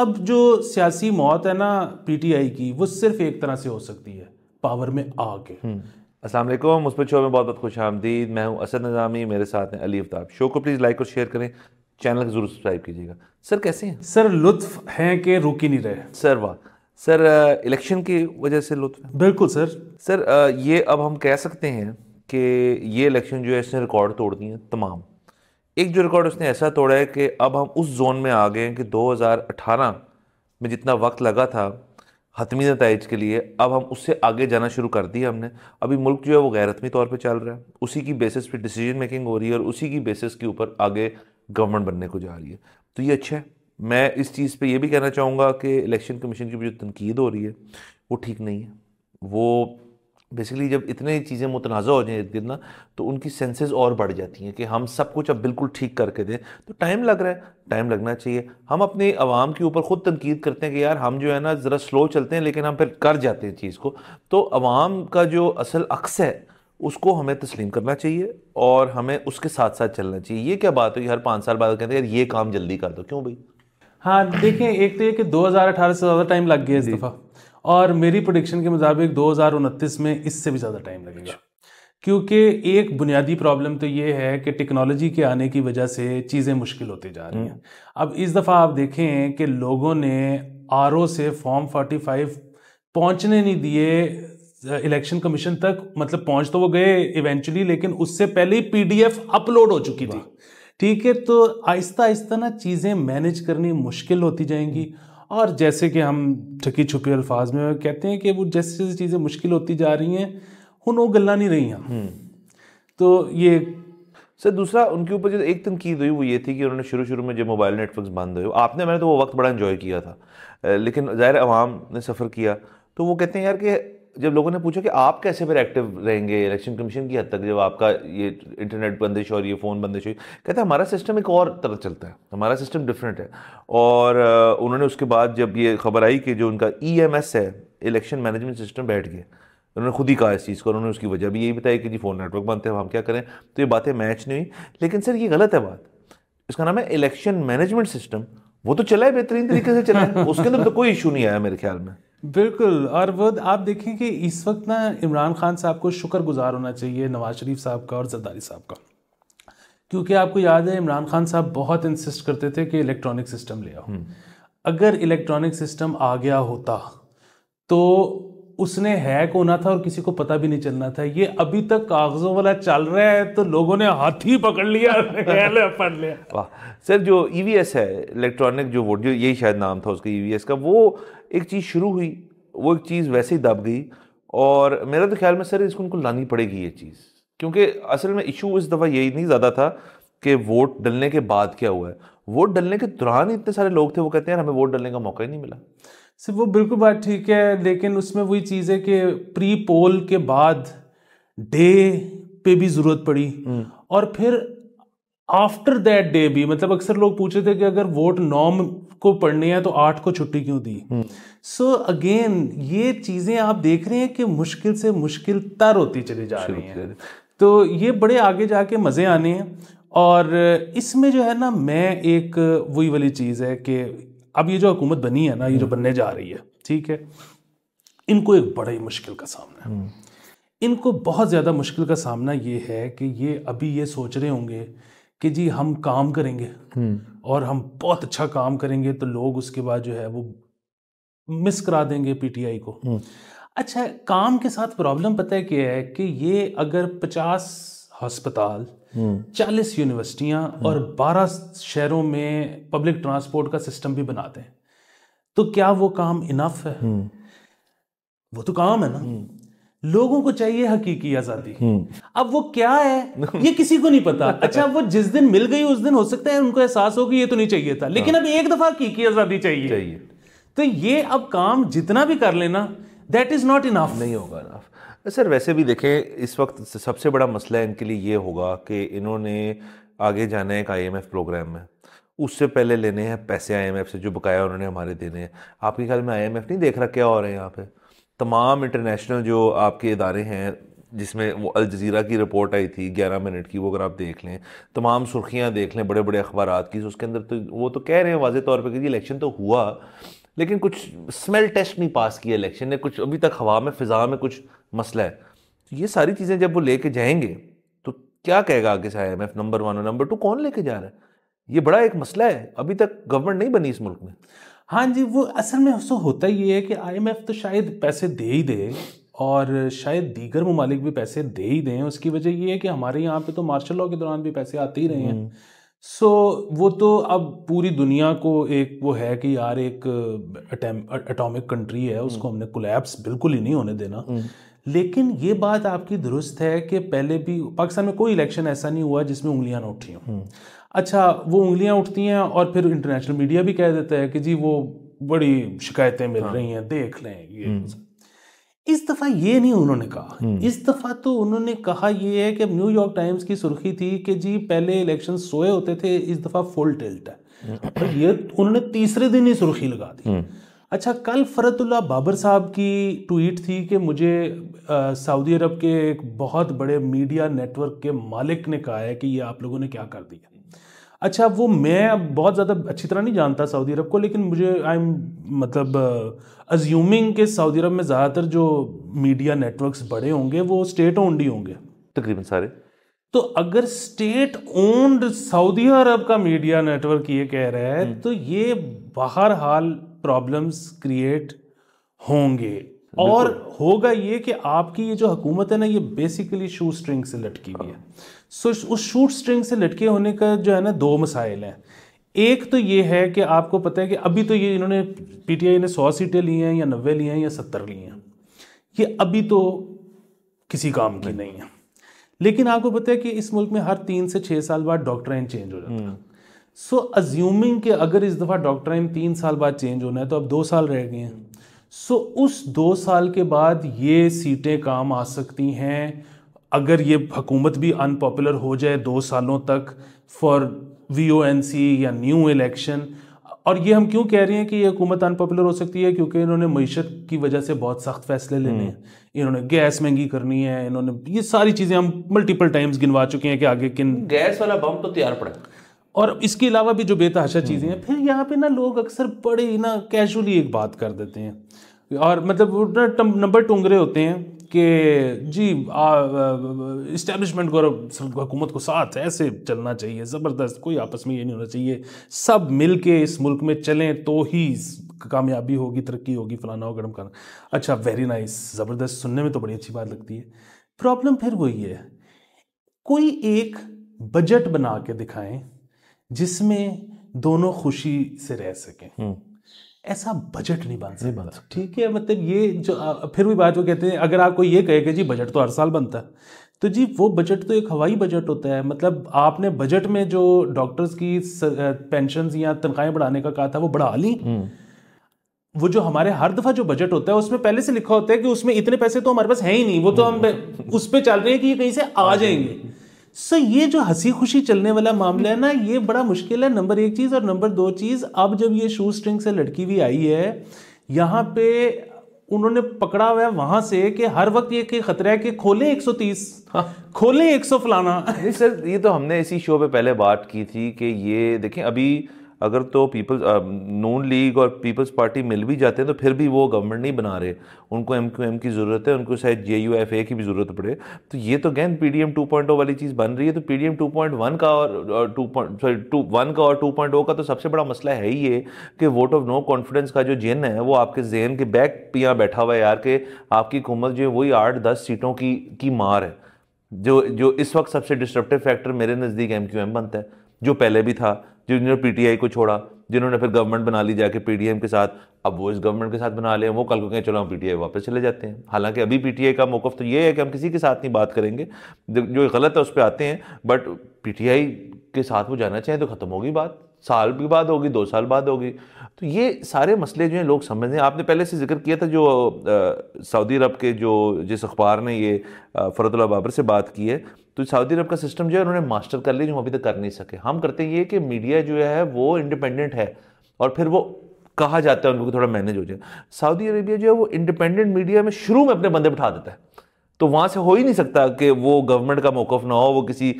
अब जो सियासी मौत है ना पीटीआई की वो सिर्फ एक तरह से हो सकती है पावर में आके उस हम्म। पर शो में बहुत बहुत खुश आमदीद मैं हूँ असद नज़ामी मेरे साथ हैं अली अफ्ताब शो को प्लीज़ लाइक और शेयर करें चैनल को जरूर सब्सक्राइब कीजिएगा सर कैसे हैं सर लुत्फ हैं कि रुक ही नहीं रहे सर वाह सर इलेक्शन की वजह से लुत्फ बिल्कुल सर सर ये अब हम कह सकते हैं कि ये इलेक्शन जो है इसने रिकॉर्ड तोड़ दिए तमाम एक जो रिकॉर्ड उसने ऐसा तोड़ा है कि अब हम उस जोन में आ गए हैं कि 2018 में जितना वक्त लगा था हतमी नतज के लिए अब हम उससे आगे जाना शुरू कर दिया हमने अभी मुल्क जो है वो गैरतमी तौर पर चल रहा है उसी की बेसिस पे डिसीजन मेकिंग हो रही है और उसी की बेसिस के ऊपर आगे गवर्नमेंट बनने को जा रही है तो ये अच्छा है मैं इस चीज़ पे ये भी कहना चाहूँगा कि इलेक्शन कमीशन की जो तनकीद हो रही है वो ठीक नहीं है वो बेसिकली जब इतने चीज़ें मुतनाज़ हो जाएँ इर्द गिर्द ना तो उनकी सेंसेस और बढ़ जाती हैं कि हम सब कुछ अब बिल्कुल ठीक करके दें तो टाइम लग रहा है टाइम लगना चाहिए हम अपने आवाम के ऊपर ख़ुद तनकीद करते हैं कि यार हम जो है ना ज़रा स्लो चलते हैं लेकिन हम फिर कर जाते हैं चीज़ को तो आवाम का जो असल अक्स है उसको हमें तस्लीम करना चाहिए और हमें उसके साथ साथ चलना चाहिए ये क्या बात होगी हर पाँच साल बाद कहते हैं यार ये काम जल्दी कर दो क्यों भाई हाँ देखें एक तो ये कि 2018 से ज़्यादा टाइम लग गया इस दफ़ा और मेरी प्रोडिक्शन के मुताबिक दो में इससे भी ज़्यादा टाइम लगेगा क्योंकि एक बुनियादी प्रॉब्लम तो ये है कि टेक्नोलॉजी के आने की वजह से चीज़ें मुश्किल होती जा रही हैं हम्म। अब इस दफ़ा आप देखें कि लोगों ने आर से फॉर्म 45 पहुँचने नहीं दिए इलेक्शन कमीशन तक मतलब पहुँच तो वो गए इवेंचुअली लेकिन उससे पहले ही पी अपलोड हो चुकी थी ठीक है तो आहिस्ता आहिस्ता ना चीज़ें मैनेज करनी मुश्किल होती जाएंगी और जैसे कि हम ठकी छुपे अल्फाज में कहते हैं कि वो जैसे जैसे चीज़ें मुश्किल होती जा रही हैं हूँ वो गल्ला नहीं रही हम्म। तो ये सर दूसरा उनके ऊपर जो एक तनकीद हुई वो ये थी कि उन्होंने शुरू शुरू में जो मोबाइल नेटवर्क बंद हुए आपने मैंने तो वो वक्त बड़ा इन्जॉय किया था लेकिन ज़ाहिर आवाम ने सफ़र किया तो वो कहते हैं यार कि जब लोगों ने पूछा कि आप कैसे फिर एक्टिव रहेंगे इलेक्शन कमीशन की हद तक जब आपका ये इंटरनेट बंदिश और ये फ़ोन बंदिश हुई कहते हैं हमारा सिस्टम एक और तरह चलता है हमारा सिस्टम डिफरेंट है और उन्होंने उसके बाद जब ये खबर आई कि जो उनका ई e है इलेक्शन मैनेजमेंट सिस्टम बैठ गया उन्होंने खुद ही कहा इस चीज़ को उन्होंने उसकी वजह भी यही बताई कि जी फ़ोन नेटवर्क बनते हैं हम क्या करें तो ये बातें मैच नहीं हुई लेकिन सर ये गलत है बात इसका नाम है इलेक्शन मैनेजमेंट सिस्टम वो तो चला है बेहतरीन तरीके से चला है उसके अंदर तो कोई इशू नहीं आया मेरे ख्याल में बिल्कुल और वो आप देखें कि इस वक्त ना इमरान खान साहब को शुक्रगुजार होना चाहिए नवाज शरीफ साहब का और जरदारी साहब का क्योंकि आपको याद है इमरान खान साहब बहुत इंसिस्ट करते थे कि इलेक्ट्रॉनिक सिस्टम ले आओ हम्म। अगर इलेक्ट्रॉनिक सिस्टम आ गया होता तो उसने हैक होना था और किसी को पता भी नहीं चलना था ये अभी तक कागजों वाला चल रहा है तो लोगों ने हाथी पकड़ लिया पढ़ लिया वाह सर जो ईवीएस e है इलेक्ट्रॉनिक जो वोट जो यही शायद नाम था उसका ईवीएस e का वो एक चीज़ शुरू हुई वो एक चीज़ वैसे ही दब गई और मेरा तो ख्याल में सर इसको उनको लानी पड़ेगी ये चीज़ क्योंकि असल में इशू इस दफ़ा यही नहीं ज़्यादा था कि वोट डलने के बाद क्या हुआ है वोट डलने के दौरान इतने सारे लोग थे वो कहते हैं हमें वोट डलने का मौका ही नहीं मिला सर वो बिल्कुल बात ठीक है लेकिन उसमें वही चीज़ है कि प्री पोल के बाद डे पे भी ज़रूरत पड़ी हम्म। और फिर आफ्टर दैट डे भी मतलब अक्सर लोग पूछे थे कि अगर वोट नॉम को पढ़ने हैं तो आठ को छुट्टी क्यों दी सो hmm. अगेन so, ये चीज़ें आप देख रहे हैं कि मुश्किल से मुश्किल तर होती चली जा रही है तो ये बड़े आगे जाके मज़े आने हैं और इसमें जो है ना मैं एक वही वाली चीज़ है कि अब ये जो हुकूमत बनी है ना ये जो हम्म। बनने जा रही है ठीक है इनको एक बड़ा ही मुश्किल का सामना है हम्म। इनको बहुत ज़्यादा मुश्किल का सामना ये है कि ये अभी ये सोच रहे होंगे कि जी हम काम करेंगे हम्म। और हम बहुत अच्छा काम करेंगे तो लोग उसके बाद जो है वो मिस करा देंगे पीटीआई को हम्म। अच्छा काम के साथ प्रॉब्लम पता है क्या है कि ये अगर पचास हस्पताल हम्म। चालीस यूनिवर्सिटियां और बारह शहरों में पब्लिक ट्रांसपोर्ट का सिस्टम भी बनाते हैं तो क्या वो काम इनफ है वो तो काम है ना लोगों को चाहिए हकीकी आज़ादी अब वो क्या है ये किसी को नहीं पता अच्छा वो जिस दिन मिल गई उस दिन हो सकता है उनको एहसास हो कि ये तो नहीं चाहिए था लेकिन हाँ। अब एक दफा की, की आजादी चाहिए।, चाहिए तो ये अब काम जितना भी कर लेना दैट इज नॉट इनाफ नहीं होगा इनाफ सर वैसे भी देखें इस वक्त सबसे बड़ा मसला इनके लिए ये होगा कि इन्होंने आगे जाना है एक आई प्रोग्राम में उससे पहले लेने हैं पैसे आई से जो बकाया उन्होंने हमारे देने हैं आपके ख्याल में आई नहीं देख रहा क्या हो रहा है यहाँ पे तमाम इंटरनेशनल जो आपके इदारे हैं जिसमें वो जजीरा की रिपोर्ट आई थी ग्यारह मिनट की वो अगर आप देख लें तमाम सुर्खियाँ देख लें बड़े बड़े अखबार की उसके अंदर तो वो तो कह रहे हैं वाजे तौर पर कि इलेक्शन तो हुआ लेकिन कुछ स्मेल टेस्ट नहीं पास किया इलेक्शन ने कुछ अभी तक हवा में फ़िज़ा में कुछ मसला है तो ये सारी चीज़ें जब वो लेके जाएंगे तो क्या कहेगा आगे से I M F number one और नंबर टू कौन लेके जा रहा है ये बड़ा एक मसला है अभी तक गवर्नमेंट नहीं बनी इस मुल्क में हाँ जी वो असल में उसको होता ये है कि आईएमएफ तो शायद पैसे दे ही दे और शायद दीगर ममालिक भी पैसे दे ही दें उसकी वजह ये है कि हमारे यहाँ पे तो मार्शल लॉ के दौरान भी पैसे आते ही रहे हैं सो हम्म। so, वो तो अब पूरी दुनिया को एक वो है कि यार एक एटॉमिक कंट्री है उसको हम्म। हमने कोलैप्स बिल्कुल ही नहीं होने देना हम्म। लेकिन ये बात आपकी दुरुस्त है कि पहले भी पाकिस्तान में कोई इलेक्शन ऐसा नहीं हुआ जिसमें उंगलियां ना उठी हों अच्छा वो उंगलियां उठती हैं और फिर इंटरनेशनल मीडिया भी कह देता है कि जी वो बड़ी शिकायतें मिल हाँ। रही हैं देख लें ये इस दफा ये नहीं उन्होंने कहा हम्म। इस दफा तो उन्होंने कहा ये है कि न्यूयॉर्क टाइम्स की सुर्खी थी कि जी पहले इलेक्शन सोए होते थे इस दफा फुल टिल्ट है और हम्म। ये उन्होंने तीसरे दिन ही सुर्खी लगा दी हम्म। अच्छा कल फरतुल्ला बाबर साहब की ट्वीट थी कि मुझे सऊदी अरब के एक बहुत बड़े मीडिया नेटवर्क के मालिक ने कहा है कि ये आप लोगों ने क्या कर दिया अच्छा वो मैं अब बहुत ज़्यादा अच्छी तरह नहीं जानता सऊदी अरब को लेकिन मुझे आई एम मतलब अज्यूमिंग के सऊदी अरब में ज़्यादातर जो मीडिया नेटवर्क्स बड़े होंगे वो स्टेट ओन्ड ही होंगे तकरीबन सारे तो अगर स्टेट ओन्ड सऊदी अरब का मीडिया नेटवर्क ये कह रहा है हम्म। तो ये बाहर हाल प्रॉब्लम्स क्रिएट होंगे और होगा ये कि आपकी ये जो हुकूमत है ना ये बेसिकली शू स्ट्रिंग से लटकी हुई है सो हाँ। उस शूट स्ट्रिंग से लटके होने का जो है ना दो मसाइल हैं एक तो ये है कि आपको पता है कि अभी तो ये इन्होंने पीटीआई ने सौ सीटें ली हैं या नब्बे ली हैं या सत्तर ली हैं ये अभी तो किसी काम की नहीं है लेकिन आपको पता है कि इस मुल्क में हर तीन से छः साल बाद इन चेंज हो जाता है सो अज्यूमिंग के अगर इस दफ़ा इन तीन साल बाद चेंज होना है तो अब दो साल रह गए हैं सो so, उस दो साल के बाद ये सीटें काम आ सकती हैं अगर ये हुकूमत भी अनपॉपुलर हो जाए दो सालों तक फॉर वी या न्यू इलेक्शन और ये हम क्यों कह रहे हैं कि ये हुकूमत अनपॉपुलर हो सकती है क्योंकि इन्होंने मीशत की वजह से बहुत सख्त फैसले लेने हैं हम्म। इन्होंने गैस महंगी करनी है इन्होंने ये सारी चीज़ें हम मल्टीपल टाइम्स गिनवा चुके हैं कि आगे किन गैस वाला बम तो तैयार पड़ा और इसके अलावा भी जो बेतहाशा चीज़ें हैं हम्म। फिर यहाँ पे ना लोग अक्सर बड़े ना कैजुअली एक बात कर देते हैं और मतलब नंबर टूंगरे होते हैं कि जी इस्टेब्लिशमेंट को हुकूमत को साथ ऐसे चलना चाहिए ज़बरदस्त कोई आपस में ये नहीं होना चाहिए सब मिल के इस मुल्क में चलें तो ही कामयाबी होगी तरक्की होगी फलाना होगा करना अच्छा वेरी नाइस ज़बरदस्त सुनने में तो बड़ी अच्छी बात लगती है प्रॉब्लम फिर वही है कोई एक बजट बना के दिखाएं जिसमें दोनों खुशी से रह सकें हम्म। ऐसा बजट नहीं बन सकता बन ठीक है मतलब ये जो फिर भी बात वो कहते हैं अगर आपको ये कहे कि जी बजट तो हर साल बनता है तो जी वो बजट तो एक हवाई बजट होता है मतलब आपने बजट में जो डॉक्टर्स की पेंशन या तनख्वाहें बढ़ाने का कहा था वो बढ़ा ली हम्म। वो जो हमारे हर दफा जो बजट होता है उसमें पहले से लिखा होता है कि उसमें इतने पैसे तो हमारे पास है ही नहीं वो तो हम्म। हम उस पर चल रहे हैं कि ये कहीं से आ जाएंगे सो ये जो हंसी खुशी चलने वाला मामला है ना ये बड़ा मुश्किल है नंबर एक चीज़ और नंबर दो चीज़ अब जब ये शू स्ट्रिंग से लड़की भी आई है यहाँ पे उन्होंने पकड़ा हुआ है वहां से कि हर वक्त ये खतरा है कि खोले 130 हाँ खोले सौ फलाना सर ये तो हमने इसी शो पे पहले बात की थी कि ये देखें अभी अगर तो पीपल्स नून लीग और पीपल्स पार्टी मिल भी जाते हैं तो फिर भी वो गवर्नमेंट नहीं बना रहे उनको एम क्यू एम की ज़रूरत है उनको शायद जे यू एफ ए की भी ज़रूरत पड़े तो ये तो गैन P D M two point O वाली चीज़ बन रही है तो P D M two point one का और two point sorry two one का और टू पॉइंट ओ का तो सबसे बड़ा मसला है ही ये कि वोट ऑफ नो कॉन्फिडेंस का जो जिन है वो आपके जहन के बैक यहाँ बैठा हुआ है यार के आपकी हुकूमत जो है वही आठ दस सीटों की की मार है जो जो इस वक्त सबसे डिस्ट्रप्टिव फैक्टर मेरे नज़दीक एम क्यू एम बनता है जो पहले भी था जिन्होंने पीटीआई को छोड़ा जिन्होंने फिर गवर्नमेंट बना ली जाके पीडीएम के साथ अब वो इस गवर्नमेंट के साथ बना ले वो कल को कहें चलो हम पीटीआई वापस चले जाते हैं हालांकि अभी पीटीआई का मौकफ तो ये है कि हम किसी के साथ नहीं बात करेंगे जो गलत है उस पर आते हैं बट पीटीआई के साथ वो जाना चाहें तो ख़त्म होगी बात साल भी बाद होगी दो साल बाद होगी तो ये सारे मसले जो हैं लोग समझ रहे हैं आपने पहले से जिक्र किया था जो सऊदी अरब के जो जिस अखबार ने ये फ़रतुल्ला बाबर से बात की है तो सऊदी अरब का सिस्टम जो है उन्होंने मास्टर कर लिया जो हम अभी तक कर नहीं सके हम करते ये कि मीडिया जो है वो इंडिपेंडेंट है और फिर वो कहा जाता है उनको थोड़ा मैनेज हो जाए सऊदी अरबिया जो है वो इंडिपेंडेंट मीडिया में शुरू में अपने बंदे बैठा देता है तो वहाँ से हो ही नहीं सकता कि वो गवर्नमेंट का मौक़ ना हो वो किसी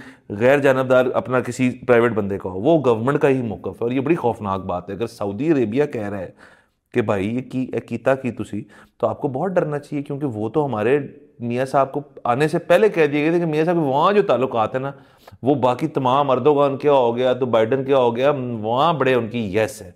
गैर जानबदार अपना किसी प्राइवेट बंदे का हो वो गवर्नमेंट का ही मौक़ है और ये बड़ी खौफनाक बात है अगर सऊदी अरेबिया कह रहा है कि भाई ये की कीता की तुसी तो आपको बहुत डरना चाहिए क्योंकि वो तो हमारे मियाँ साहब को आने से पहले कह दिए गए थे कि मियाँ साहब वहाँ जो ताल्लुक हैं ना वो बाकी तमाम अर्दोगान क्या हो गया तो बाइडन क्या हो गया वहाँ बड़े उनकी यस है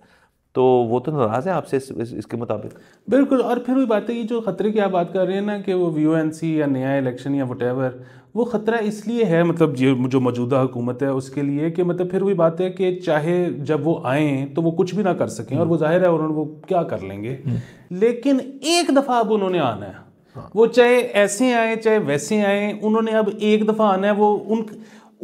तो वो तो नाराज़ है आपसे इस, इस, इसके मुताबिक बिल्कुल और फिर वही बात है ये जो ख़तरे की आप बात कर रहे हैं ना कि वो वी या नया इलेक्शन या वटेवर वो ख़तरा इसलिए है मतलब ये जो मौजूदा हुकूमत है उसके लिए कि मतलब फिर वही बात है कि चाहे जब वो आए तो वो कुछ भी ना कर सकें और वो जाहिर है उन्होंने वो क्या कर लेंगे हम्म। लेकिन एक दफ़ा अब उन्होंने आना है हाँ। वो चाहे ऐसे आए चाहे वैसे आए उन्होंने अब एक दफ़ा आना है वो उन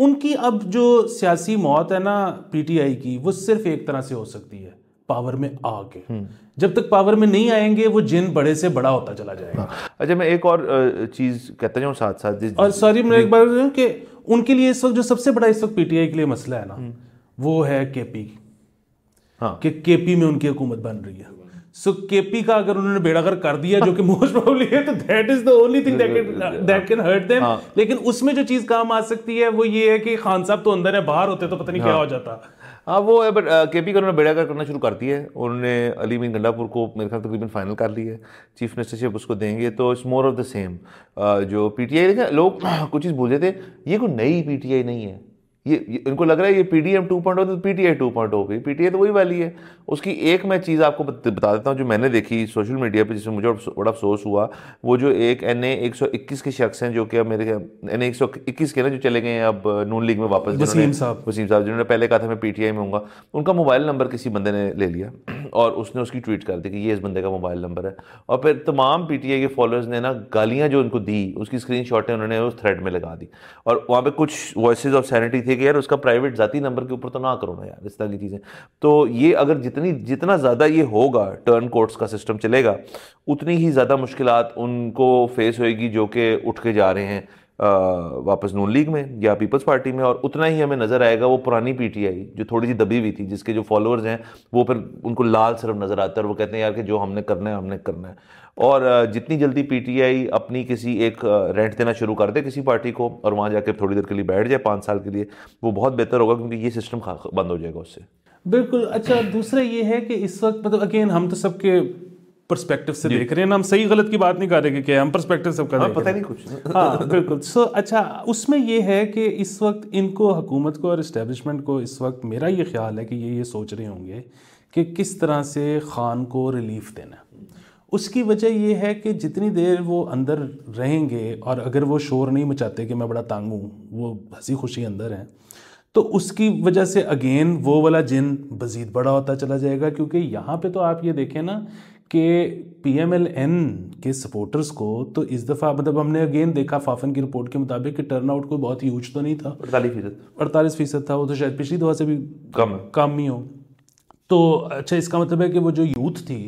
उनकी अब जो सियासी मौत है ना पीटीआई की वो सिर्फ एक तरह से हो सकती है पावर में आ गए जब तक पावर में नहीं आएंगे वो जिन बड़े से बड़ा होता चला जाएगा हाँ। अच्छा मैं एक और चीज कहता जाऊँ साथ साथ जिस और सॉरी मैं एक बार कि उनके लिए इस वक्त जो सबसे बड़ा इस वक्त पीटीआई के लिए मसला है ना हम्म। वो है केपी हाँ कि केपी में उनकी हुकूमत बन रही है सो केपी का अगर उन्होंने बेड़ा कर दिया जो कि मोस्ट प्रॉब्ली है तो that is the only thing that can hurt them लेकिन उसमें जो चीज काम आ सकती है वो ये है कि खान साहब तो अंदर है बाहर होते तो पता नहीं हाँ। क्या हो जाता हाँ वो है बट के पी का उन्होंने बेड़ा करना शुरू कर दिया है उन्होंने अली मीन गंडापुर को मेरे ख्याल तकरीबन फाइनल कर लिया है चीफ मिनिस्टरशिप उसको देंगे तो it's more of the same जो पी टी आई लोग कुछ चीज़ भूल जाते ये कोई नई पी टी आई नहीं है ये, ये इनको लग रहा है ये P D M two point तो P T I two point हो गई पी टी आई तो वही वाली है उसकी एक मैं चीज़ आपको बता देता हूँ जो मैंने देखी सोशल मीडिया पे जिसमें मुझे बड़ा अफसोस हुआ वो जो एक एन ए एक सौ इक्कीस के शख्स हैं जो कि अब मेरे एन ए एक सौ इक्कीस के ना जो चले गए हैं अब नून लीग में वापस वसीम साहब वसीम साहब जिन्होंने पहले कहा था मैं पी टी आई में हूँ उनका मोबाइल नंबर किसी बंदे ने ले लिया और उसने उसकी ट्वीट कर दी कि ये इस बंदे का मोबाइल नंबर है और फिर तमाम पी टी आई के फॉलोअर्स ने ना गालियाँ जो उनको दी उसकी स्क्रीन उन्होंने उस थ्रेड में लगा दी और वहाँ पर कुछ वॉइस ऑफ सैनिटी थे कि यार उसका प्राइवेट जाति नंबर के ऊपर तो ना करो ना यार इस तरह की चीज़ें तो ये अगर जितनी जितना ज़्यादा ये होगा टर्न कोर्ट्स का सिस्टम चलेगा उतनी ही ज़्यादा मुश्किल उनको फेस होएगी जो कि उठ के जा रहे हैं आ, वापस नून लीग में या पीपल्स पार्टी में और उतना ही हमें नज़र आएगा वो पुरानी पीटीआई जो थोड़ी सी दबी हुई थी जिसके जो फॉलोअर्स हैं वो फिर उनको लाल सिर्फ नज़र आता है और वो कहते हैं यार कि जो हमने करना है हमने करना है और जितनी जल्दी पीटीआई अपनी किसी एक रेंट देना शुरू कर दे किसी पार्टी को और वहाँ जाकर थोड़ी देर के लिए बैठ जाए पाँच साल के लिए वो बहुत बेहतर होगा क्योंकि ये सिस्टम बंद हो जाएगा उससे बिल्कुल अच्छा दूसरा ये है कि इस वक्त मतलब अगेन हम तो सबके परस्पेक्टिव से देख रहे हैं ना हम सही गलत की बात नहीं कर रहे कि क्या हम परस्पेक्टिव सबका हाँ, पता नहीं कुछ हाँ बिल्कुल सो so, अच्छा उसमें ये है कि इस वक्त इनको हुकूमत को और इस्टेब्लिशमेंट को इस वक्त मेरा ये ख्याल है कि ये ये सोच रहे होंगे कि किस तरह से खान को रिलीफ देना उसकी वजह यह है कि जितनी देर वो अंदर रहेंगे और अगर वो शोर नहीं मचाते कि मैं बड़ा तांगूँ वो हंसी खुशी अंदर हैं तो उसकी वजह से अगेन वो वाला जिन मज़ीद बड़ा होता चला जाएगा क्योंकि यहाँ पे तो आप ये देखें ना कि पी एम एल एन के सपोर्टर्स को तो इस दफ़ा मतलब हमने अगेन देखा फाफन की रिपोर्ट के मुताबिक कि टर्नआउट कोई बहुत यूज तो नहीं था अड़तालीस फीसद अड़तालीस फीसद था वो तो शायद पिछली दफ़ा से भी कम कम ही हो तो अच्छा इसका मतलब है कि वो जो यूथ थी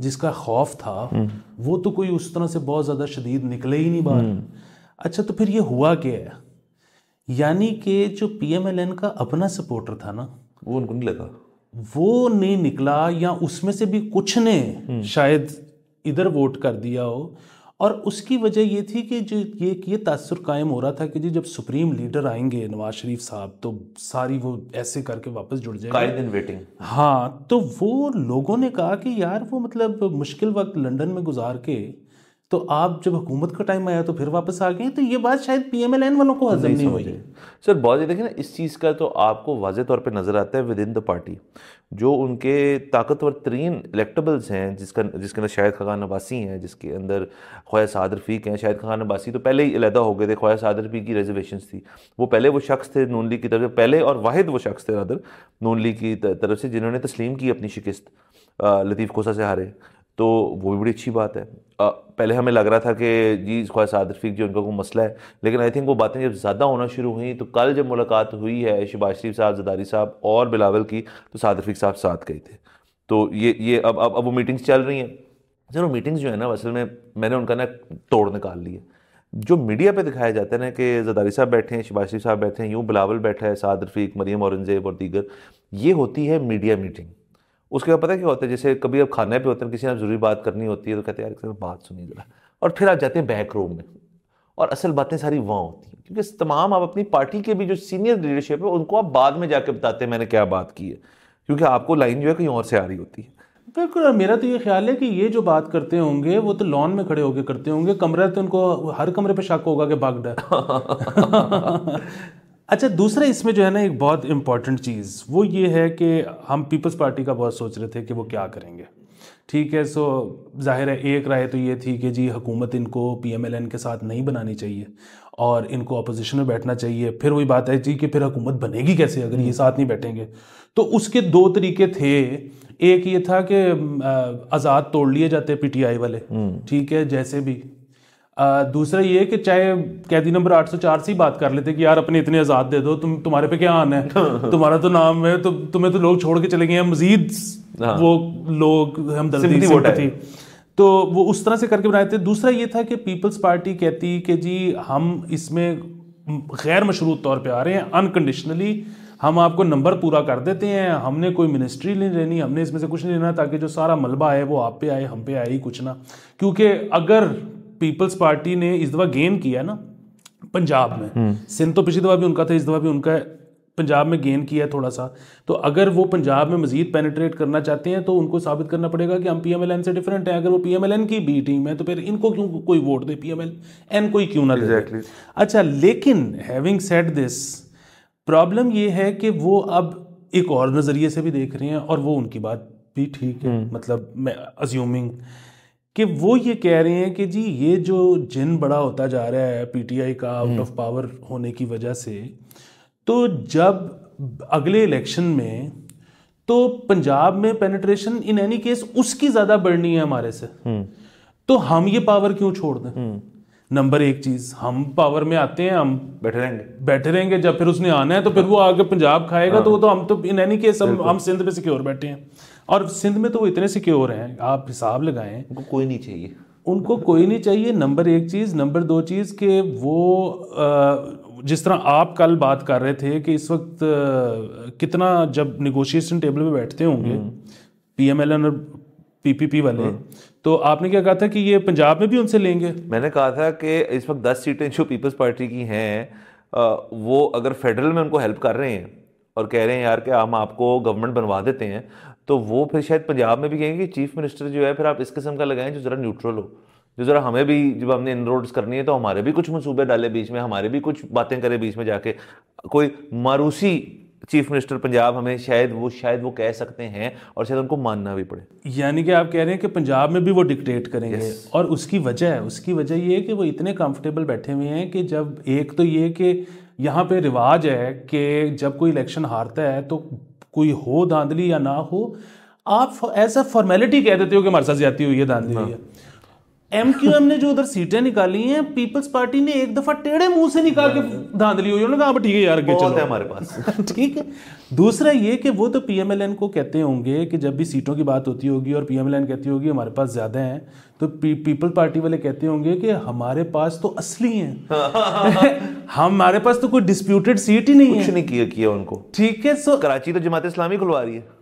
जिसका खौफ था वो तो कोई उस तरह से बहुत ज़्यादा शदीद निकले ही नहीं बाहर अच्छा तो फिर ये हुआ क्या है यानी कि जो पीएमएलएन का अपना सपोर्टर था ना वो उनको नहीं लगा वो नहीं निकला या उसमें से भी कुछ ने हम्म। शायद इधर वोट कर दिया हो और उसकी वजह ये थी कि जो ये ये तसर कायम हो रहा था कि जी जब सुप्रीम लीडर आएंगे नवाज शरीफ साहब तो सारी वो ऐसे करके वापस जुड़ जाएंगे वेटिंग हाँ तो वो लोगों ने कहा कि यार वो मतलब मुश्किल वक्त लंदन में गुजार के तो आप जब हुकूमत का टाइम आया तो फिर वापस आ गए तो ये बात शायद पी एम एल एन वालों को हजम नहीं, नहीं हुई सर बहुत ही देखिए ना इस चीज़ का तो आपको वाज तौर पर नज़र आता है विद इन द पार्टी जो उनके ताकतवर तरीन इलेक्टेबल्स हैं जिसका जिसके अंदर शाहिद खगान नबासी हैं जिसके अंदर ख्वाह साद रफीक हैं शाहिद खगान नबासी तो पहले ही अलहदा हो गए थे ख्वाह साद रफीक की रिजर्वेशन थी वो पहले वो शख्स थे नून लीग की तरफ से पहले और वाहिद वो शख्स थे अदर नून लीग की तरफ से जिन्होंने तस्लीम की अपनी शिकस्त लतीफ़ खोसा से हारे तो वो भी बड़ी अच्छी बात है आ, पहले हमें लग रहा था कि जी ख्वाह साद रफीक जी उनका कोई मसला है लेकिन आई थिंक वो बातें जब ज़्यादा होना शुरू हुई तो कल जब मुलाकात हुई है शबाज शरीफ साहब जदारी साहब और बिलावल की तो साद रफीक साहब साथ गए थे तो ये ये अब अब अब वो मीटिंग्स चल रही हैं सर वो मीटिंग्स जो है ना असल में मैंने उनका ना तोड़ निकाल ली है जो मीडिया पे दिखाया जाता है ना कि जदारी साहब बैठे हैं शबाज शरीफ साहब बैठे हैं यूँ बिलावल बैठा है साद रफीक मरीम औरंगजेब और दीगर ये होती है मीडिया मीटिंग उसके बाद पता क्या होता है जैसे कभी अब खाने पे होते हैं किसी ने ज़रूरी बात करनी होती है तो कहते हैं यार बात सुनी ज़रा और फिर आप जाते हैं बैक रूम में और असल बातें सारी वहाँ होती हैं क्योंकि तमाम आप अपनी पार्टी के भी जो सीनियर लीडरशिप है उनको आप बाद में जाके बताते हैं मैंने क्या बात की है क्योंकि आपको लाइन जो है कहीं और से आ रही होती है बिल्कुल मेरा तो ये ख्याल है कि ये जो बात करते होंगे वो तो लॉन में खड़े होकर करते होंगे कमरे तो उनको हर कमरे पे शक होगा कि भाग डर अच्छा दूसरा इसमें जो है ना एक बहुत इंपॉर्टेंट चीज़ वो ये है कि हम पीपल्स पार्टी का बहुत सोच रहे थे कि वो क्या करेंगे ठीक है सो जाहिर है एक राय तो ये थी कि जी हुकूमत इनको पीएमएलएन के साथ नहीं बनानी चाहिए और इनको अपोजिशन में बैठना चाहिए फिर वही बात है जी कि फिर हुकूमत बनेगी कैसे अगर ये साथ नहीं बैठेंगे तो उसके दो तरीके थे एक ये था कि आज़ाद तोड़ लिए जाते पीटीआई वाले हम्म। ठीक है जैसे भी दूसरा ये कि चाहे कैदी नंबर 804 से ही बात कर लेते कि यार अपने इतने आज़ाद दे दो तुम तुम्हारे पे क्या आना है तुम्हारा तो नाम है तो तुम्हें तो लोग छोड़ के चले गए मजीद हाँ। वो लोग हम दर्दी थी तो वो उस तरह से करके बनाए थे दूसरा ये था कि पीपल्स पार्टी कहती कि जी हम इसमें गैर मशरूत तौर पे आ रहे हैं अनकंडीशनली हम आपको नंबर पूरा कर देते हैं हमने कोई मिनिस्ट्री नहीं लेनी हमने इसमें से कुछ नहीं लेना ताकि जो सारा मलबा है वो आप पे आए हम पे आए ही कुछ ना क्योंकि अगर पीपल्स पार्टी ने इस दफा गेन किया है ना पंजाब में हम्म। सिंध तो पिछली दफा भी उनका था इस दफा भी उनका पंजाब में गेन किया है थोड़ा सा तो अगर वो पंजाब में मजीद पेनेट्रेट करना चाहते हैं तो उनको साबित करना पड़ेगा कि हम पीएमएलएन से डिफरेंट हैं अगर वो पीएमएलएन की बी टीम है तो फिर इनको क्यों कोई वोट दे पीएमएलएन कोई क्यों ना exactly. दे अच्छा लेकिन हैविंग सेड दिस प्रॉब्लम ये है कि वो अब एक और नज़रिए से भी देख रहे हैं और वो उनकी बात भी ठीक है हम्म। मतलब मैं अज्यूमिंग कि वो ये कह रहे हैं कि जी ये जो जिन बड़ा होता जा रहा है पीटीआई का आउट ऑफ पावर होने की वजह से तो जब अगले इलेक्शन में तो पंजाब में पेनिट्रेशन इन एनी केस उसकी ज़्यादा बढ़नी है हमारे से हम्म। तो हम ये पावर क्यों छोड़ दें नंबर हम्म। एक चीज हम पावर में आते हैं हम बैठे रहेंगे बैठे रहेंगे जब फिर उसने आना है तो फिर वो आगे पंजाब खाएगा हाँ। तो वो तो हम तो इन एनी केस हम हम सिंध पे सिक्योर बैठे हैं और सिंध में तो वो इतने सिक्योर हैं आप हिसाब लगाएं उनको कोई नहीं चाहिए उनको कोई नहीं चाहिए नंबर एक चीज़ नंबर दो चीज़ कि वो जिस तरह आप कल बात कर रहे थे कि इस वक्त कितना जब निगोशिएशन टेबल पे बैठते होंगे पीएमएलएन हम्म। और पीपीपी वाले हम्म। तो आपने क्या कहा था कि ये पंजाब में भी उनसे लेंगे मैंने कहा था कि इस वक्त दस सीटें जो पीपल्स पार्टी की हैं वो अगर फेडरल में उनको हेल्प कर रहे हैं और कह रहे हैं यार कि हम आपको गवर्नमेंट बनवा देते हैं तो वो फिर शायद पंजाब में भी कहेंगे कि चीफ मिनिस्टर जो है फिर आप इस किस्म का लगाएं जो ज़रा न्यूट्रल हो जो ज़रा हमें भी जब हमने इन रोड्स करनी है तो हमारे भी कुछ मनसूबे डाले बीच में हमारे भी कुछ बातें करें बीच में जाके कोई मारूसी चीफ मिनिस्टर पंजाब हमें शायद वो शायद वो कह सकते हैं और शायद उनको मानना भी पड़े यानी कि आप कह रहे हैं कि पंजाब में भी वो डिक्टेट करेंगे yes. और उसकी वजह है उसकी वजह ये है कि वो इतने कंफर्टेबल बैठे हुए हैं कि जब एक तो ये कि यहाँ पे रिवाज है कि जब कोई इलेक्शन हारता है तो कोई हो धांधली या ना हो आप एज अ फॉर्मेलिटी कह देते हो कि हमारे साथ जाती हुई है धांधली है हाँ। एमक्यूएम ने जो उधर सीटें निकाली हैं पीपल्स पार्टी ने एक दफा टेढ़े मुंह से निकाल के धांध ली हुई उन्होंने कहा ठीक है यार बहुत है हमारे पास ठीक है दूसरा ये कि वो तो पीएमएलएन को कहते होंगे कि जब भी सीटों की बात होती होगी और पीएमएलएन कहती होगी हमारे पास ज्यादा हैं तो पी, पीपल पार्टी वाले कहते होंगे कि हमारे पास तो असली हैं हमारे पास तो कोई डिस्प्यूटेड सीट ही नहीं कुछ है नहीं किया किया उनको ठीक है सो कराची तो जमात इस्लामी खुलवा रही है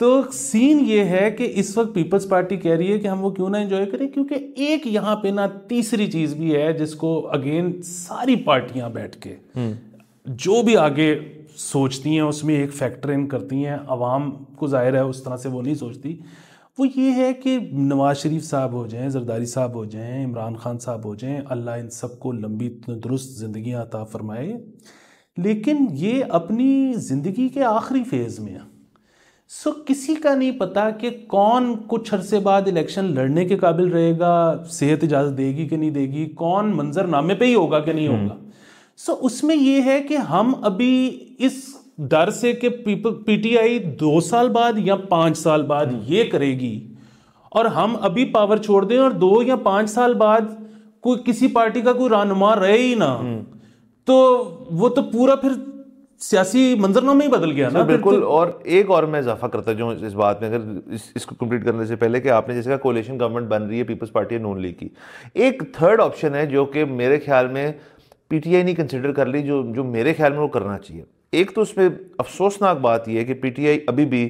तो सीन ये है कि इस वक्त पीपल्स पार्टी कह रही है कि हम वो क्यों ना एंजॉय करें क्योंकि एक यहाँ पे ना तीसरी चीज़ भी है जिसको अगेन सारी पार्टियां बैठ के हम्म। जो भी आगे सोचती हैं उसमें एक फैक्टर इन करती हैं आवाम को जाहिर है उस तरह से वो नहीं सोचती वो ये है कि नवाज शरीफ साहब हो जाएं जरदारी साहब हो जाएं इमरान खान साहब हो जाएं अल्लाह इन सबको लंबी दुरुस्त ज़िंदगी अता फरमाए लेकिन ये अपनी ज़िंदगी के आखिरी फेज़ में है सो so, किसी का नहीं पता कि कौन कुछ अरसे बाद इलेक्शन लड़ने के काबिल रहेगा सेहत इजाज़त देगी कि नहीं देगी कौन मंजरनामे पे ही होगा कि नहीं हम्म। होगा सो so, उसमें यह है कि हम अभी इस डर से कि पीटीआई दो साल बाद या पांच साल बाद हम्म। ये करेगी और हम अभी पावर छोड़ दें और दो या पांच साल बाद कोई किसी पार्टी का कोई रानुमा रहे ही ना हम्म। तो वो तो पूरा फिर सियासी मंजरनामा ही बदल गया ना बिल्कुल तो- और एक और मैं इजाफा करता जो इस बात में अगर इस, इसको कंप्लीट करने से पहले कि आपने जैसे कहा कोलेशन गवर्नमेंट बन रही है पीपल्स पार्टी नून लीग की एक थर्ड ऑप्शन है जो कि मेरे ख्याल में पीटीआई नहीं कंसिडर कर ली जो जो मेरे ख्याल में वो करना चाहिए एक तो उसमें अफसोसनाक बात यह है कि पीटीआई अभी भी